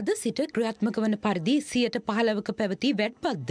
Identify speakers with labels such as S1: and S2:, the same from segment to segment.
S1: අද සිට ක්‍රියාත්මක වන පරිදි සියයට පහළවක පැවති වැඩ්බද්ද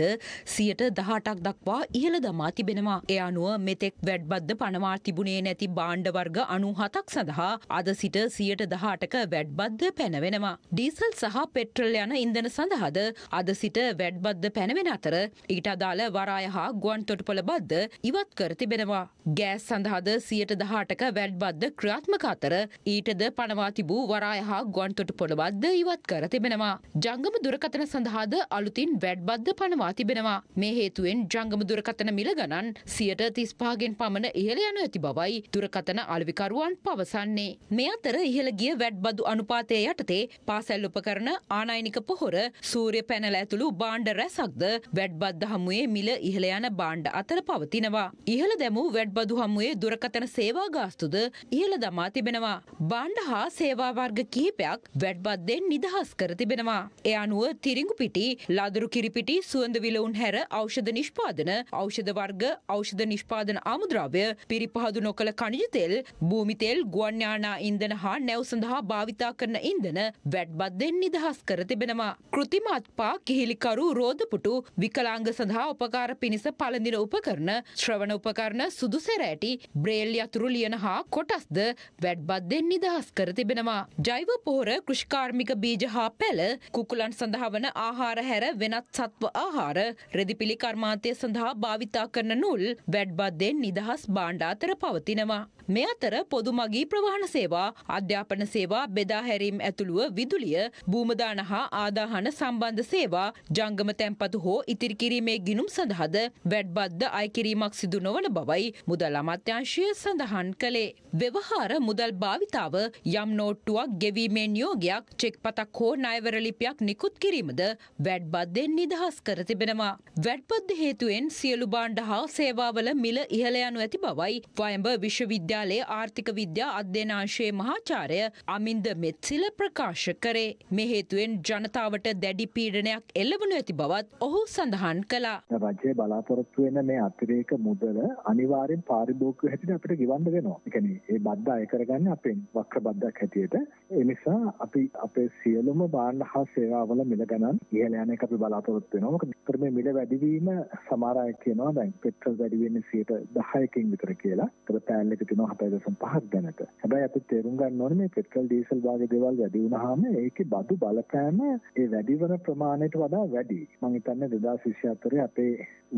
S1: සියයට දහටක් දක්වා ඉහළ දමා තිබෙනවා. එය අනුව මෙතෙක් වැඩ්බද්ද පනවා තිබුණේ නැති බාණ්ඩවර්ග අනුහතක් සඳහා අද සිට සියයට දහටක වැඩ්බද්ද පැනවෙනවා. ඩීසල් සහ පෙට්‍රල් යන ඉන්දන සඳහාද අද සිට වැඩ්බද්ද පැනවෙන අතර ඊට අදාළ වරාය හා ගුවන් තොටුපළ බද්ද ඉවත් කර තිබෙනවා. ගෑස් සඳහාද සියයට දහටක වැඩ්බද්ද ක්‍රියාත්මක අතර ඊටද පනවා තිබූ වරාය හා ගුවන් තොටුපොළ බද්ද ඉවත් කර තිබෙනවා. ජංගම දුරකතන සඳහාද අලුතින් වැඩ්බද්ධ පනවා තිබෙනවා. මේ හේතුවෙන් ජංගම දුරකතන මිල ගණන් සියට තිස්පාගෙන් පමණ ඉහළ යන ඇති බවයි දුරකතන අලවිකරුවන් පවසන්නේ. මේ අතර ඉහළ ගිය වැඩ්බදු අනුපාතය යටතේ පාසැල් උපකරන ආනයිනික පොහොර සූරය පැනල ඇතුළු බාණ්ඩ රැසක්ද වැඩ්බද්ද හමුවේ මිල ඉහළ යන බාණ්ඩ අතර පවතිනවා. ඉහළ දැමූ වැඩ්බදු හමුවේ දුරකතන සේවා ගාස්තුද ඉහළ දමා තිබෙනවා. බාණ්ඩ හා සේවාවර්ග කිහිපයක් වැඩ්බද්දෙන් නිදහස් කර කර තිබෙනවා. එය අනුව තිරිඟුපිටි, ලදරු කිරිපිටි, සුවඳ විලවුන් හැර ඖෂධ නිෂ්පාදන, ඖෂධ වර්ග, ඖෂධ නිෂ්පාදන ආමුද්‍රව්‍ය, පිරිපහදු නොකළ කණිජ තෙල්, භූමි තෙල්, ගුවන් යානා ඉන්ධන හා නැව් සඳහා භාවිතා කරන ඉන්ධන වැට්බත් දෙන් නිදහස් කර තිබෙනවා. කෘතිම අත්පා, කිහිලිකරු, රෝදපුටු, විකලාංග සඳහා උපකාර පිණිස පළඳින උපකරණ, ශ්‍රවණ උපකරණ, සුදුසැරෑටි, බ්‍රේල් යතුරු ලියන හා කොටස්ද වැට්බත් දෙන් නිදහස් කර තිබෙනවා. ජෛව පොහොර කෘෂිකාර්මික බීජ හා පැල කුකුලන් සඳහා වන ආහාර හැර වෙනත් සත්ව ආහාර රෙදිපිලි කර්මාන්තය සඳහා භාවිතා කරන නුල් වැඩ්බද්දෙන් නිදහස් බාණ්ඩ අතර පවතිනවා. මේ අතර පොදු මගී ප්‍රවාහන séවා, අධ්‍යාපන séවා, බෙදා හැරීම් ඇතුළුව විදුලිය, භූමදාන හා ආදාහන සම්බන්ධ séවා, ජංගම තැන්පතු හෝ ඉතිරි කිරීමේ ගිණුම් සඳහාද වැඩ්බද්ද අය කිරීමක් සිදු නොවන බවයි මුදල් අමාත්‍යාංශය සඳහන් කළේ. ව්‍යවහාර මුදල් භාවිතාව යම් නෝට්ටුවක් ගෙවීමේ නියෝගයක් චෙක් පතක් හෝ ණයවර ලිපියක් නිකුත් කිරීමද වැඩ්බද්දෙන් නිදහස් කර තිබෙනවා. වැඩ්බද්ද හේතුවෙන් සියලු භාණ්ඩ හා සේවාවල මිල ඉහළ යනු ඇති බවයි වයඹ විශ්වවිද්‍යාලයේ ආර්ථික විද්‍යා අධ්‍යනාංශයේ මහාචාර්ය අමින්ද මෙත්සිල ප්‍රකාශ කරේ. මේ හේතුවෙන් ජනතාවට දැඩි පීඩනයක් එල්ලවනු ඇති බවත් ඔහු සඳහන් කළා.
S2: රජයේ බලාපොරොත්තු වෙන මේ අතිරේක මුදල අනිවාර්යෙන් පාරිභෝගික හැටියට අපිට ගෙවන්න වෙනවා. ඒ කියන්නේ ඒ බද්ද අය කරගන්නේ අපෙන් වක්‍ර බද්දක් හැටියට. ඒ නිසා අපි අපේ සියලුම බාණ්ඩ හා සේවාවල මිල ගණන් ඉහළ යන එක අපි බලාපොරොත්තු වෙනවා. මොකද ඉතින් මේ මිල වැඩිවීම සමහර අය කියනවා දැන් පෙට්‍රල් වැඩි වෙන්නේ 10%කින් විතර කියලා. ඒක පෑන් එක තියෙනවා 7.5ක් ගණනට. හැබැයි අපි තේරුම් ගන්න ඕනේ මේ පෙට්‍රල් ඩීසල් වගේ දේවල් වැඩි වුණාම ඒකේ බදු බලපෑම ඒ වැඩි වෙන ප්‍රමාණයට වඩා වැඩි. මම හිතන්නේ 2024 අපේ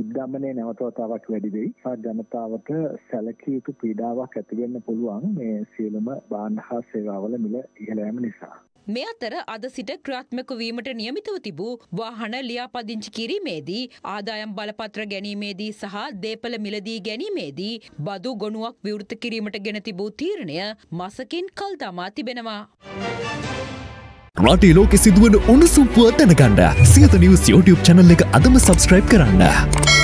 S2: උද්දමනයේ නැවත වතාවක් වැඩි වෙයි. ජනතාවට සැලකිය යුතු පීඩාවක් ඇති වෙන්න පුළුවන් මේ සියලුම බාණ්ඩ හා සේවාවල මිල ඉහළ යාම නිසා.
S1: මේ අතර අද සිට ක්‍රාත්මක වීමට නියමිතව තිබූ වාහන ලියාපදිංචි කිරීමේදී ආදායම් බලපත්‍ර ගැනීමේදී සහ දේපල මිලදී ගැනීමේදී බදු ගොනුවක් විවෘත කිරීමට ගෙන තිබූ තීරණය මසකින් කල් දමා තිබෙනවා.
S2: රටේ ලෝකෙ සිදුවන උණුසුම්පුව දැනගන්න සියත නිවස් YouTube channel එක අදම subscribe කරන්න.